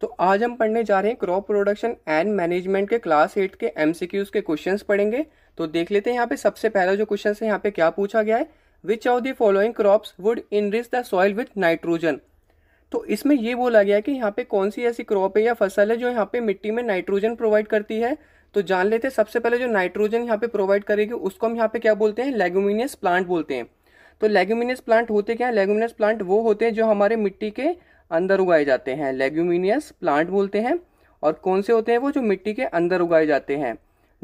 तो आज हम पढ़ने जा रहे हैं क्रॉप प्रोडक्शन एंड मैनेजमेंट के क्लास एट के एम के क्वेश्चन पढ़ेंगे तो देख लेते हैं यहाँ पे सबसे पहला जो क्वेश्चन है यहाँ पे क्या पूछा गया है which of the following crops would enrich the soil with nitrogen तो इसमें ये बोला गया कि यहाँ पे कौन सी ऐसी क्रॉप है या फसल है जो यहाँ पे मिट्टी में नाइट्रोजन प्रोवाइड करती है तो जान लेते हैं सबसे पहले जो नाइट्रोजन यहाँ पे प्रोवाइड करेगी उसको हम यहाँ पे क्या बोलते हैं लेगुमिनियस प्लांट बोलते हैं तो लेगुमिनियस प्लांट होते क्या है लेगुमिनियस प्लांट वो होते हैं जो हमारे मिट्टी के अंदर उगाए जाते हैं लेग्यूमिनियस प्लांट बोलते हैं और कौन से होते हैं वो जो मिट्टी के अंदर उगाए जाते हैं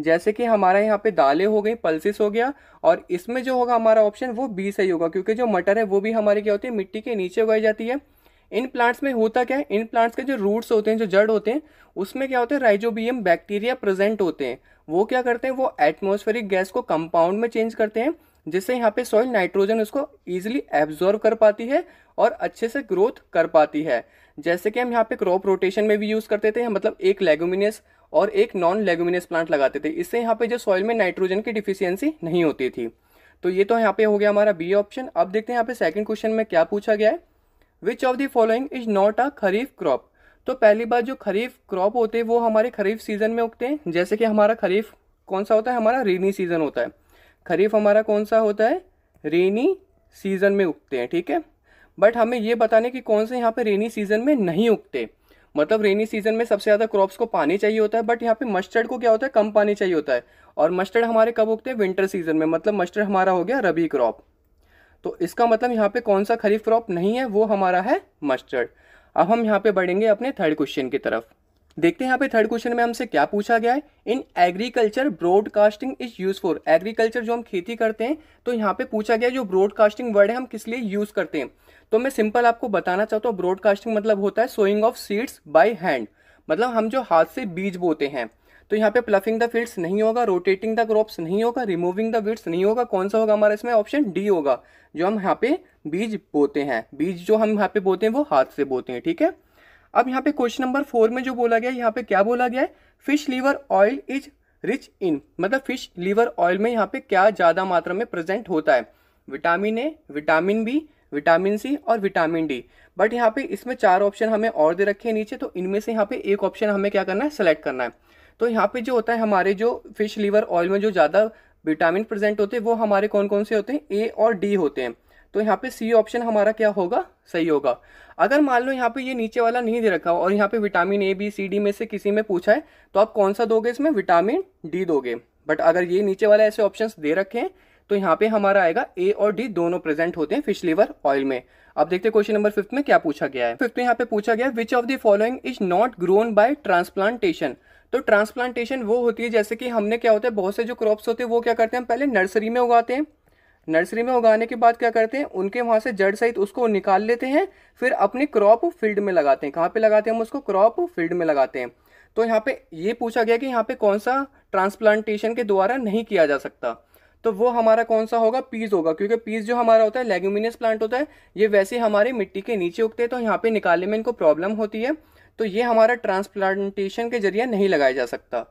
जैसे कि हमारा यहाँ पे दालें हो गई पल्सिस हो गया और इसमें जो होगा हमारा ऑप्शन वो बी सही होगा क्योंकि जो मटर है वो भी हमारी क्या होती है मिट्टी के नीचे उगाई जाती है इन प्लांट्स में होता क्या है इन प्लांट्स के जो रूट्स होते हैं जो जड़ होते हैं उसमें क्या होते हैं राइजोबियम बैक्टीरिया प्रेजेंट होते हैं वो क्या करते हैं वो एटमोस्फेरिक गैस को कंपाउंड में चेंज करते हैं जिससे यहाँ पे सॉइल नाइट्रोजन उसको ईजिली एब्जॉर्व कर पाती है और अच्छे से ग्रोथ कर पाती है जैसे कि हम यहाँ पे क्रॉप रोटेशन में भी यूज़ करते थे मतलब एक लेगुमिनियस और एक नॉन लेगुमिनियस प्लांट लगाते थे इससे यहाँ पे जो सॉइल में नाइट्रोजन की डिफिशियंसी नहीं होती थी तो ये तो यहाँ पे हो गया हमारा बी ऑप्शन अब देखते हैं यहाँ पे सेकंड क्वेश्चन में क्या पूछा गया है which of the following is not a kharif crop तो पहली बात जो खरीफ क्रॉप होते हैं वो हमारे खरीफ सीजन में उगते हैं जैसे कि हमारा खरीफ कौन सा होता है हमारा रेनी सीजन होता है खरीफ हमारा कौन सा होता है रेनी सीज़न में उगते हैं ठीक है बट हमें ये बताने कि कौन से यहाँ पे रेनी सीज़न में नहीं उगते मतलब रेनी सीज़न में सबसे ज़्यादा क्रॉप्स को पानी चाहिए होता है बट यहाँ पे मस्टर्ड को क्या होता है कम पानी चाहिए होता है और मस्टर्ड हमारे कब उगते हैं विंटर सीज़न में मतलब मस्टर्ड हमारा हो गया रबी क्रॉप तो इसका मतलब यहाँ पे कौन सा खरीफ क्रॉप नहीं है वो हमारा है मस्टर्ड अब हम यहाँ पे बढ़ेंगे अपने थर्ड क्वेश्चन की तरफ देखते हैं यहाँ पे थर्ड क्वेश्चन में हमसे क्या पूछा गया है in agriculture broadcasting is use for agriculture जो हम खेती करते हैं तो यहाँ पे पूछा गया जो ब्रॉडकास्टिंग वर्ड है हम किस लिए यूज करते हैं तो मैं सिंपल आपको बताना चाहता हूँ ब्रॉडकास्टिंग मतलब होता है sowing of seeds by hand मतलब हम जो हाथ से बीज बोते हैं तो यहाँ पे प्लफिंग द फील्ड्स नहीं होगा रोटेटिंग द क्रॉप्स नहीं होगा रिमूविंग द वीड्स नहीं होगा कौन सा होगा हमारा इसमें ऑप्शन डी होगा जो हम यहाँ पे बीज बोते हैं बीज जो हम यहाँ पे बोते हैं वो हाथ से बोते हैं ठीक है अब यहाँ पे क्वेश्चन नंबर फोर में जो बोला गया यहाँ पे क्या बोला गया है fish liver oil is rich in मतलब फिश लीवर ऑयल में यहाँ पे क्या ज़्यादा मात्रा में प्रेजेंट होता है vitamin A vitamin B vitamin C और विटामिन डी बट यहाँ पे इसमें चार ऑप्शन हमें और दे रखे हैं नीचे तो इनमें से यहाँ पे एक ऑप्शन हमें क्या करना है सेलेक्ट करना है तो यहाँ पे जो होता है हमारे जो फिश लीवर ऑयल में जो ज़्यादा विटामिन प्रेजेंट होते हैं वो हमारे कौन कौन से होते हैं ए और डी होते हैं तो यहाँ पे सी ऑप्शन हमारा क्या होगा सही होगा अगर मान लो यहाँ पे ये नीचे वाला नहीं दे रखा और यहाँ पे vitamin A B C D में से किसी में पूछा है तो आप कौन सा दोगे इसमें विटामिन डी दोगे बट अगर ये नीचे वाला ऐसे ऑप्शन दे रखे हैं तो यहाँ पे हमारा आएगा ए और डी दोनों प्रेजेंट होते हैं फिश लीवर ऑयल में अब देखते हैं क्वेश्चन नंबर फिफ्थ में क्या पूछा गया है फिफ्थ में यहाँ पे पूछा गया which of the following is not grown by transplantation तो ट्रांसप्लांटेशन वो होती है जैसे कि हमने क्या होता है बहुत से जो क्रॉप्स होते हैं वो क्या करते हैं हम पहले नर्सरी में उगाते हैं नर्सरी में उगाने के बाद क्या करते हैं उनके वहाँ से जड़ सहित उसको निकाल लेते हैं फिर अपनी क्रॉप फील्ड में लगाते हैं कहाँ पे लगाते हैं हम उसको क्रॉप फील्ड में लगाते हैं तो यहाँ पे ये पूछा गया कि यहाँ पे कौन सा ट्रांसप्लांटेशन के द्वारा नहीं किया जा सकता तो वो हमारा कौन सा होगा पीज होगा क्योंकि पीज जो हमारा होता है लेग्यूमिनियस प्लांट होता है ये वैसे हमारे मिट्टी के नीचे उगते हैं तो यहाँ पे निकालने में इनको प्रॉब्लम होती है तो ये हमारा ट्रांसप्लांटेशन के जरिए नहीं लगाया जा सकता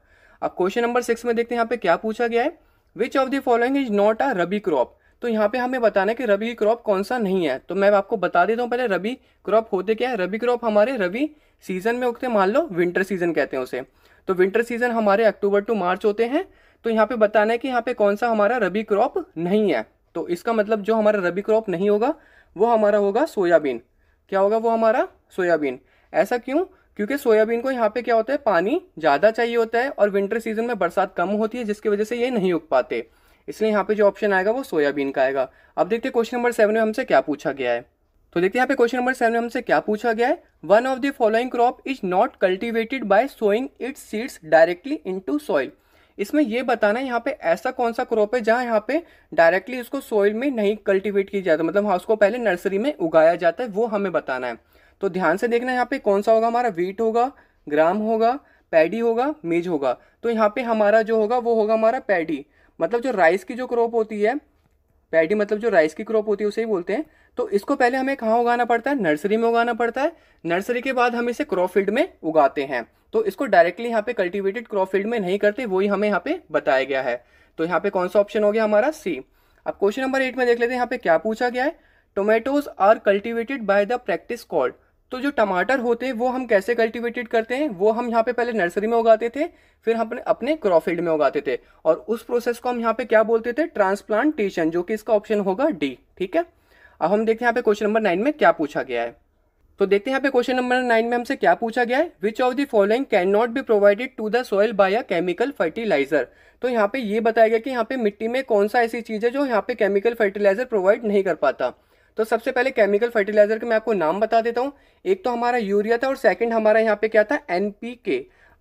अब क्वेश्चन नंबर सिक्स में देखते हैं यहाँ पे क्या पूछा गया है which of the following is not a rabi crop तो यहाँ पे हमें बताना है कि रबी क्रॉप कौन सा नहीं है तो मैं आपको बता देता हूँ पहले रबी क्रॉप होते क्या है रबी क्रॉप हमारे रबी सीजन में उगते मान लो विंटर सीजन कहते हैं उसे तो विंटर सीजन हमारे अक्टूबर टू मार्च होते हैं तो यहाँ पे बताना है कि यहाँ पे कौन सा हमारा रबी क्रॉप नहीं है तो इसका मतलब जो हमारा रबी क्रॉप नहीं होगा वो हमारा होगा सोयाबीन क्या होगा वो हमारा सोयाबीन ऐसा क्यों क्योंकि सोयाबीन को यहाँ पे क्या होता है पानी ज़्यादा चाहिए होता है और विंटर सीजन में बरसात कम होती है जिसकी वजह से ये नहीं उग पाते इसलिए यहाँ पे जो ऑप्शन आएगा वो सोयाबीन का आएगा अब देखते हैं क्वेश्चन नंबर सेवन में हमसे क्या पूछा गया है तो देखते हैं यहाँ पे क्वेश्चन नंबर सेवन में हमसे क्या पूछा गया है one of the following crop is not cultivated by sowing its seeds directly to soil इसमें यह बताना है यहाँ पे ऐसा कौन सा क्रॉप है जहाँ यहाँ पे डायरेक्टली उसको सॉइल में नहीं कल्टीवेट किया जाता मतलब हाँ उसको पहले नर्सरी में उगाया जाता है वो हमें बताना है तो ध्यान से देखना यहाँ पे कौन सा होगा हमारा वीट होगा ग्राम होगा पैडी होगा मेज होगा तो यहाँ पे हमारा जो होगा वो होगा हमारा पैडी मतलब जो राइस की जो क्रॉप होती है पैडी मतलब जो राइस की क्रॉप होती है उसे ही बोलते हैं तो इसको पहले हमें कहाँ उगाना पड़ता है नर्सरी में उगाना पड़ता है नर्सरी के बाद हम इसे क्रॉप फील्ड में उगाते हैं तो इसको डायरेक्टली यहाँ पे कल्टिवेटेड क्रॉप फील्ड में नहीं करते वही हमें यहाँ पे बताया गया है तो यहाँ पे कौन सा ऑप्शन हो गया हमारा सी अब क्वेश्चन नंबर एट में देख लेते हैं यहाँ पे क्या पूछा गया है tomatoes are cultivated by the practice called तो जो टमाटर होते हैं वो हम कैसे कल्टीवेटेड करते हैं वो हम यहाँ पे पहले नर्सरी में उगाते थे फिर हम अपने अपने क्रॉफील्ड में उगाते थे और उस प्रोसेस को हम यहाँ पे क्या बोलते थे ट्रांसप्लांटेशन जो कि इसका ऑप्शन होगा डी ठीक है अब हम देखते हैं यहाँ पे क्वेश्चन नंबर नाइन में क्या पूछा गया है तो देखते हैं यहाँ पे क्वेश्चन नंबर नाइन में हमसे क्या पूछा गया है which of the following can not be provided to the soil by a chemical fertiliser तो यहाँ पे ये बताया गया कि यहाँ पे मिट्टी में कौन सा ऐसी चीज है जो यहाँ पे केमिकल फर्टिलाइजर प्रोवाइड नहीं कर पाता तो सबसे पहले केमिकल फर्टिलाइजर के मैं आपको नाम बता देता हूँ एक तो हमारा यूरिया था और सेकंड हमारा यहाँ पे क्या था एन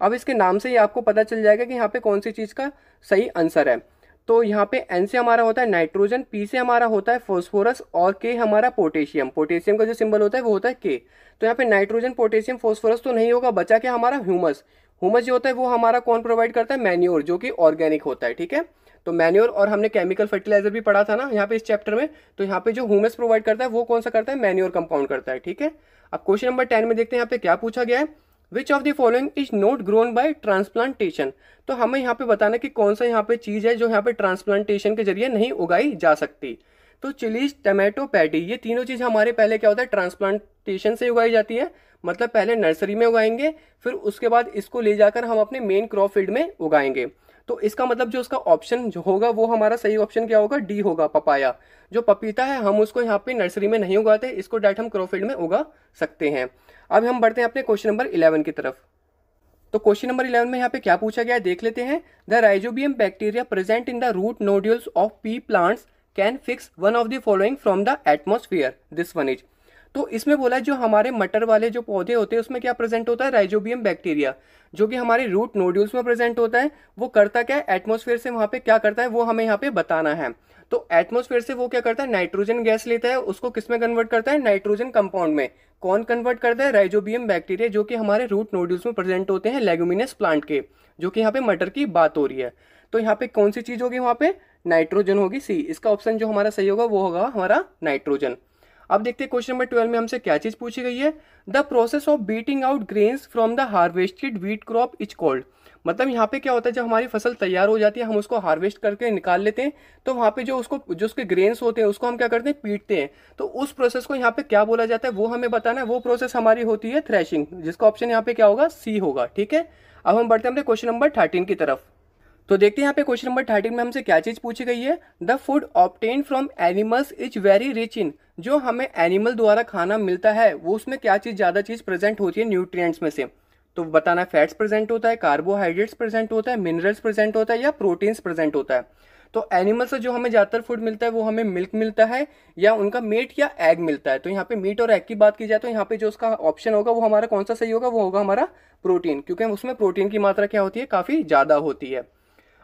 अब इसके नाम से ही आपको पता चल जाएगा कि यहाँ पे कौन सी चीज़ का सही आंसर है तो यहाँ पे एन से हमारा होता है नाइट्रोजन पी से हमारा होता है फॉस्फोरस और के हमारा पोटेशियम पोटेशियम का जो सिंबल होता है वो होता है के तो यहाँ पे नाइट्रोजन पोटेशियम फॉस्फोरस तो नहीं होगा बचा क्या हमारा ह्यूमस ह्यूमस जो होता है वो हमारा कौन प्रोवाइड करता है मैन्योर जो कि ऑर्गेनिक होता है ठीक है तो मैन्योर और हमने केमिकल फर्टिलाइजर भी पढ़ा था ना यहाँ पे इस चैप्टर में तो यहाँ पे जो ह्यूमस प्रोवाइड करता है वो कौन सा करता है मैन्योर कंपाउंड करता है ठीक है अब क्वेश्चन नंबर टेन में देखते हैं यहाँ पे क्या पूछा गया है which of the following is not grown by transplantation तो हमें यहाँ पे बताना कि कौन सा यहाँ पे चीज़ है जो यहाँ पे ट्रांसप्लांटेशन के जरिए नहीं उगाई जा सकती तो चिलीज टमेटो पैडी ये तीनों चीज़ हमारे पहले क्या होता है ट्रांसप्लांटेशन से उगाई जाती है मतलब पहले नर्सरी में उगाएंगे फिर उसके बाद इसको ले जाकर हम अपने मेन क्रॉप फील्ड में उगाएंगे तो इसका मतलब जो उसका ऑप्शन जो होगा वो हमारा सही ऑप्शन क्या होगा डी होगा पपाया जो पपीता है हम उसको यहाँ पे नर्सरी में नहीं उगाते इसको डायरेक्ट हम क्रोफील्ड में उगा सकते हैं अब हम बढ़ते हैं अपने क्वेश्चन नंबर इलेवन की तरफ तो क्वेश्चन नंबर इलेवन में यहाँ पे क्या पूछा गया है देख लेते हैं the rhizobium bacteria present in the root nodules of pea plants can fix one of the following from the atmosphere this one is तो इसमें बोला जो हमारे मटर वाले जो पौधे होते हैं उसमें क्या प्रेजेंट होता है राइजोबियम बैक्टीरिया जो कि हमारे रूट नोड्यूल्स में प्रेजेंट होता है वो करता क्या है एटमोसफेयर से वहाँ पे क्या करता है वो हमें यहाँ पे बताना है तो एटमोसफेयर से वो क्या करता है नाइट्रोजन गैस लेता है उसको किस में कन्वर्ट करता है नाइट्रोजन कंपाउंड में कौन कन्वर्ट करता है राइजोबियम बैक्टीरिया जो कि हमारे रूट नोड्यूल्स में प्रेजेंट होते हैं लेगोमिनस प्लांट के जो कि यहाँ पे मटर की बात हो रही है तो यहाँ पे कौन सी चीज़ होगी वहाँ पे नाइट्रोजन होगी सी इसका ऑप्शन जो हमारा सही होगा वो होगा हमारा नाइट्रोजन अब देखते हैं क्वेश्चन नंबर ट्वेल्व में हमसे क्या चीज़ पूछी गई है the process of beating out grains from the harvested wheat crop is called मतलब यहाँ पे क्या होता है जब हमारी फसल तैयार हो जाती है हम उसको हार्वेस्ट करके निकाल लेते हैं तो वहाँ पे जो उसको जो उसके ग्रेन्स होते हैं उसको हम क्या करते हैं पीटते हैं तो उस प्रोसेस को यहाँ पे क्या बोला जाता है वो हमें बताना है वो प्रोसेस हमारी होती है थ्रेशिंग जिसका ऑप्शन यहाँ पे क्या होगा सी होगा ठीक है अब हम बढ़ते हैं अपने क्वेश्चन नंबर थर्टीन की तरफ तो देखते हैं यहाँ पे क्वेश्चन नंबर थर्टीन में हमसे क्या चीज़ पूछी गई है the food obtained from animals is very rich in जो हमें एनिमल द्वारा खाना मिलता है वो उसमें क्या चीज़ ज़्यादा चीज़ प्रेजेंट होती है न्यूट्रिएंट्स में से तो बताना फैट्स प्रेजेंट होता है कार्बोहाइड्रेट्स प्रेजेंट होता है मिनरल्स प्रेजेंट होता है या प्रोटीन्स प्रेजेंट होता है तो एनिमल से जो हमें ज़्यादातर फूड मिलता है वो हमें मिल्क मिलता है या उनका मीट या एग मिलता है तो यहाँ पे मीट और एग की बात की जाए तो यहाँ पे जो उसका ऑप्शन होगा वो हमारा कौन सा सही होगा वो होगा हमारा प्रोटीन क्योंकि उसमें प्रोटीन की मात्रा क्या होती है काफ़ी ज़्यादा होती है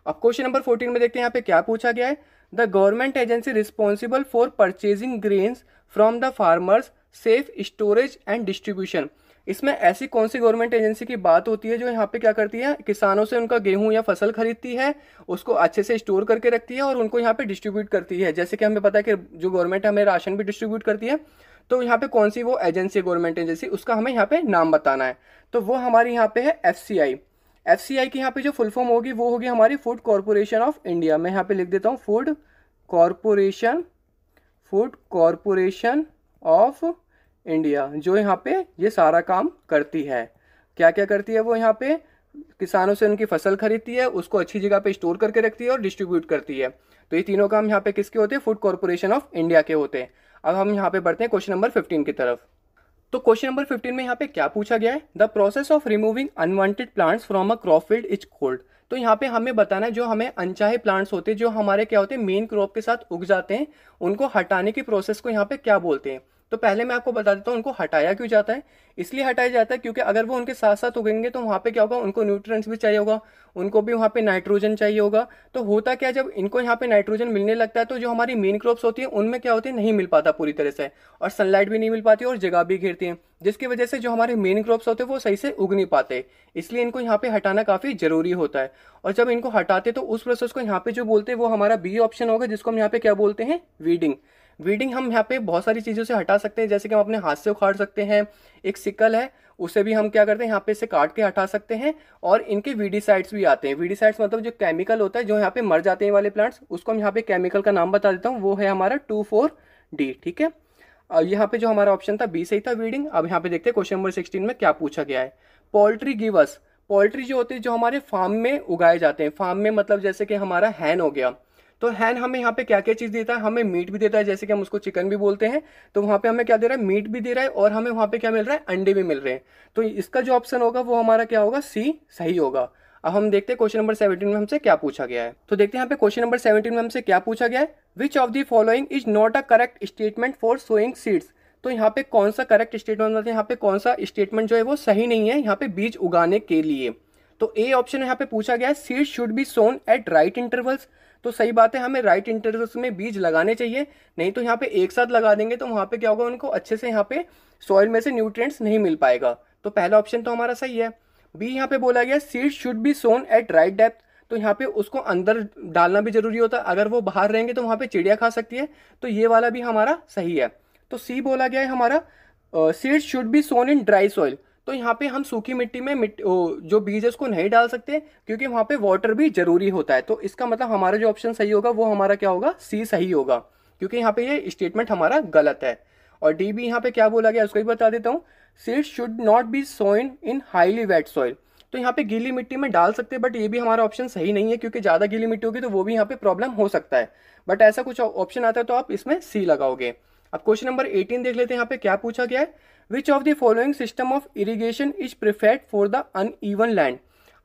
अब क्वेश्चन नंबर फोर्टीन में देखते हैं यहाँ पे क्या पूछा गया है the government agency responsible for purchasing grains from the farmers safe storage and distribution इसमें ऐसी कौन सी गवर्नमेंट एजेंसी की बात होती है जो यहाँ पे क्या करती है किसानों से उनका गेहूं या फसल खरीदती है उसको अच्छे से स्टोर करके रखती है और उनको यहाँ पे डिस्ट्रीब्यूट करती है जैसे कि हमें पता है कि जो गवर्नमेंट हमें राशन भी डिस्ट्रीब्यूट करती है तो यहाँ पे कौन सी वो एजेंसी है गवर्नमेंट एजेंसी उसका हमें यहाँ पे नाम बताना है तो वो हमारी यहाँ पे है एफ एफ सी आई की यहाँ पे जो फुल फॉर्म होगी वो होगी हमारी फूड कॉरपोरेशन ऑफ इंडिया मैं यहाँ पे लिख देता हूँ food corporation food corporation of India जो यहाँ पे ये सारा काम करती है क्या क्या करती है वो यहाँ पे किसानों से उनकी फसल खरीदती है उसको अच्छी जगह पे स्टोर करके रखती है और डिस्ट्रीब्यूट करती है तो ये तीनों काम यहाँ पे किसके होते हैं फूड कॉरपोरेशन ऑफ इंडिया के होते हैं अब हम यहाँ पे बढ़ते हैं क्वेश्चन नंबर फिफ्टीन की तरफ तो क्वेश्चन नंबर 15 में यहाँ पे क्या पूछा गया है the process of removing unwanted plants from a crop field is called तो यहाँ पे हमें बताना है जो हमें अनचाहे प्लांट्स होते हैं जो हमारे क्या होते हैं मेन क्रॉप के साथ उग जाते हैं उनको हटाने की प्रोसेस को यहाँ पे क्या बोलते हैं तो पहले मैं आपको बता देता हूँ उनको हटाया क्यों जाता है इसलिए हटाया जाता है क्योंकि अगर वो उनके साथ साथ उगेंगे तो वहाँ पे क्या होगा उनको न्यूट्रिएंट्स भी चाहिए होगा उनको भी वहाँ पे नाइट्रोजन चाहिए होगा तो होता क्या जब इनको यहाँ पे नाइट्रोजन मिलने लगता है तो जो हमारी मेन क्रॉप्स होती हैं उनमें क्या होती है नहीं मिल पाता पूरी तरह से और सनलाइट भी नहीं मिल पाती और जगह भी घेरती है जिसकी वजह से जो हमारे मेन क्रॉप्स होते हैं वो सही से उग नहीं पाते इसलिए इनको यहाँ पे हटाना काफ़ी ज़रूरी होता है और जब इनको हटाते तो उस प्रोसेस को यहाँ पे जो बोलते हैं वो हमारा बी ऑप्शन होगा जिसको हम यहाँ पे क्या बोलते हैं वीडिंग वीडिंग हम यहाँ पे बहुत सारी चीज़ों से हटा सकते हैं जैसे कि हम अपने हाथ से उखाड़ सकते हैं एक सिकल है उसे भी हम क्या करते हैं यहाँ पे इसे काट के हटा सकते हैं और इनके वीडीसाइड्स भी आते हैं वीडीसाइड्स मतलब जो केमिकल होता है जो यहाँ पे मर जाते हैं वाले प्लांट्स उसको हम यहाँ पे केमिकल का नाम बता देता हूँ वो है हमारा टू फोर डी ठीक है और यहाँ पे जो हमारा ऑप्शन था बी सही था वीडिंग अब यहाँ पे देखते हैं क्वेश्चन नंबर सिक्सटीन में क्या पूछा गया है पोल्ट्री गिवर्स पोल्ट्री जो होती है जो हमारे फार्म में उगाए जाते हैं फार्म में मतलब जैसे कि हमारा हैन हो गया तो हैन हमें यहाँ पे क्या क्या चीज़ देता है हमें मीट भी देता है जैसे कि हम उसको चिकन भी बोलते हैं तो वहाँ पे हमें क्या दे रहा है मीट भी दे रहा है और हमें वहाँ पे क्या मिल रहा है अंडे भी मिल रहे हैं तो इसका जो ऑप्शन होगा वो हमारा क्या होगा सी सही होगा अब हम देखते हैं क्वेश्चन नंबर सेवेंटीन में हमसे क्या पूछा गया है तो देखते हैं यहाँ पे क्वेश्चन नंबर सेवेंटीन में हमसे क्या पूछा गया है which of the following is not a correct statement for sowing seeds तो यहाँ पे कौन सा करेक्ट स्टेटमेंट मतलब यहाँ पे कौन सा स्टेटमेंट जो है वो सही नहीं है यहाँ पे बीज उगाने के लिए तो ए ऑप्शन यहाँ पे पूछा गया है seeds should be sown at right intervals तो सही बात है हमें राइट इंटरवल्स में बीज लगाने चाहिए नहीं तो यहाँ पे एक साथ लगा देंगे तो वहाँ पे क्या होगा उनको अच्छे से यहाँ पे सॉइल में से न्यूट्रिएंट्स नहीं मिल पाएगा तो पहला ऑप्शन तो हमारा सही है बी यहाँ पे बोला गया seeds should be sown at right depth तो यहाँ पे उसको अंदर डालना भी जरूरी होता है अगर वो बाहर रहेंगे तो वहाँ पे चिड़िया खा सकती है तो ये वाला भी हमारा सही है तो सी बोला गया है हमारा seeds should be sown in dry soil तो यहाँ पे हम सूखी मिट्टी में मिट, जो बीज है उसको नहीं डाल सकते क्योंकि वहाँ पे वाटर भी जरूरी होता है तो इसका मतलब हमारा जो ऑप्शन सही होगा वो हमारा क्या होगा सी सही होगा क्योंकि यहाँ पे ये स्टेटमेंट हमारा गलत है और डी भी यहाँ पे क्या बोला गया उसको भी बता देता हूँ seeds should not be sown in highly wet soil तो यहाँ पे गीली मिट्टी में डाल सकते हैं बट ये भी हमारा ऑप्शन सही नहीं है क्योंकि ज़्यादा गीली मिट्टी होगी तो वो भी यहाँ पे प्रॉब्लम हो सकता है बट ऐसा कुछ ऑप्शन आता है तो आप इसमें सी लगाओगे अब क्वेश्चन नंबर 18 देख लेते हैं यहाँ पे क्या पूछा गया है which of the following system of irrigation is preferred for the even land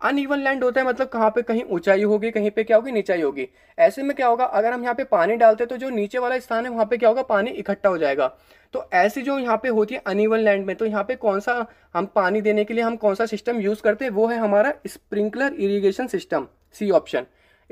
uneven land होता है मतलब कहाँ पे कहीं ऊंचाई होगी कहीं पे क्या होगी नीचाई होगी ऐसे में क्या होगा अगर हम यहाँ पे पानी डालते हैं तो जो नीचे वाला स्थान है वहाँ पे क्या होगा पानी इकट्ठा हो जाएगा तो ऐसी जो यहाँ पे होती है अनईवन लैंड में तो यहाँ पे कौन सा हम पानी देने के लिए हम कौन सा सिस्टम यूज़ करते हैं वो है हमारा sprinkler irrigation system C option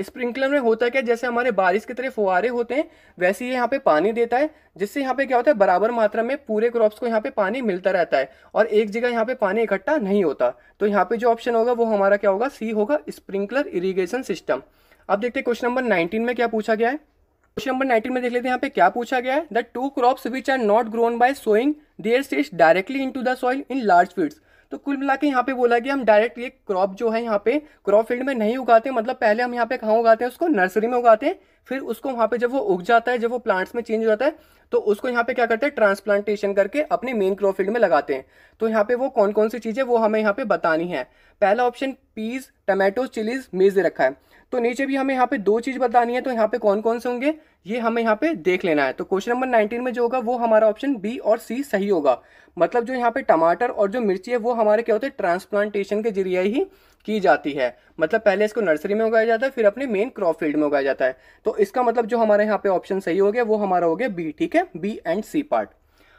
sprinkler में होता है क्या जैसे हमारे बारिश की तरह फुहारे होते हैं वैसे ही यहाँ पे पानी देता है जिससे यहाँ पे क्या होता है बराबर मात्रा में पूरे क्रॉप्स को यहाँ पे पानी मिलता रहता है और एक जगह यहाँ पे पानी इकट्ठा नहीं होता तो यहाँ पे जो ऑप्शन होगा वो हमारा क्या होगा सी होगा स्प्रिंकलर इरीगेशन सिस्टम अब देखते हैं क्वेश्चन नंबर नाइनटीन में क्या पूछा गया है क्वेश्चन नंबर नाइनटीन में देख लेते हैं यहाँ पे क्या पूछा गया है the two crops which are not grown by sowing their seeds directly into the soil in large fields तो कुल मिला के यहाँ पे बोला कि हम डायरेक्ट ये क्रॉप जो है यहाँ पे क्रॉप फील्ड में नहीं उगाते मतलब पहले हम यहाँ पे कहाँ उगाते हैं उसको नर्सरी में उगाते हैं फिर उसको वहाँ पे जब वो उग जाता है जब वो प्लांट्स में चेंज हो जाता है तो उसको यहाँ पे क्या करते हैं ट्रांसप्लांटेशन करके अपने मेन क्रॉप फील्ड में लगाते हैं तो यहाँ पे वो कौन कौन सी चीज़ें वो हमें यहाँ पे बतानी है पहला ऑप्शन पीज टमाटोज चिलीज मेज रखा है तो नीचे भी हमें यहाँ पे दो चीज़ बतानी है तो यहाँ पे कौन कौन से होंगे ये हमें यहाँ पे देख लेना है तो क्वेश्चन नंबर 19 में जो होगा वो हमारा ऑप्शन बी और सी सही होगा मतलब जो यहाँ पे टमाटर और जो मिर्ची है वो हमारे क्या होते हैं ट्रांसप्लांटेशन के जरिए ही की जाती है मतलब पहले इसको नर्सरी में उगाया जाता है फिर अपने मेन क्रॉप फील्ड में उगाया जाता है तो इसका मतलब जो हमारे यहाँ पे ऑप्शन सही हो गया वो हमारा हो गया बी ठीक है बी एंड सी पार्ट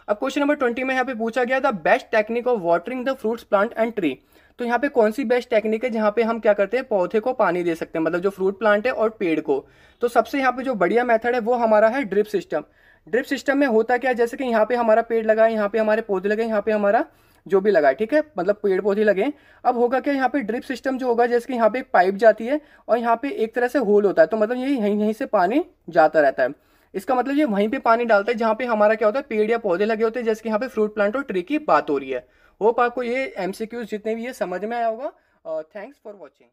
अब क्वेश्चन नंबर ट्वेंटी में यहाँ पे पूछा गया था best technique of watering the fruits plant and tree तो यहाँ पे कौन सी बेस्ट टेक्निक है जहाँ पे हम क्या करते हैं पौधे को पानी दे सकते हैं मतलब जो फ्रूट प्लांट है और पेड़ को तो सबसे यहाँ पे जो बढ़िया मेथड है वो हमारा है ड्रिप सिस्टम ड्रिप सिस्टम में होता क्या है जैसे कि यहाँ पे हमारा पेड़ लगा है यहाँ पे हमारे पौधे लगे यहाँ पे हमारा जो भी लगा ठीक है मतलब पेड़ पौधे लगे अब होगा क्या यहाँ पे ड्रिप सिस्टम जो होगा जैसे कि यहाँ पे एक पाइप जाती है और यहाँ पे एक तरह से होल होता है तो मतलब यही यहीं यहीं से पानी जाता रहता है इसका मतलब ये वहीं पे पानी डालता है जहाँ पे हमारा क्या होता है पेड़ या पौधे लगे होते हैं जैसे कि यहाँ पे फ्रूट प्लांट और ट्री की बात हो रही है होप आपको ये एमसीक्यूज जितने भी है समझ में आया होगा थैंक्स फॉर वॉचिंग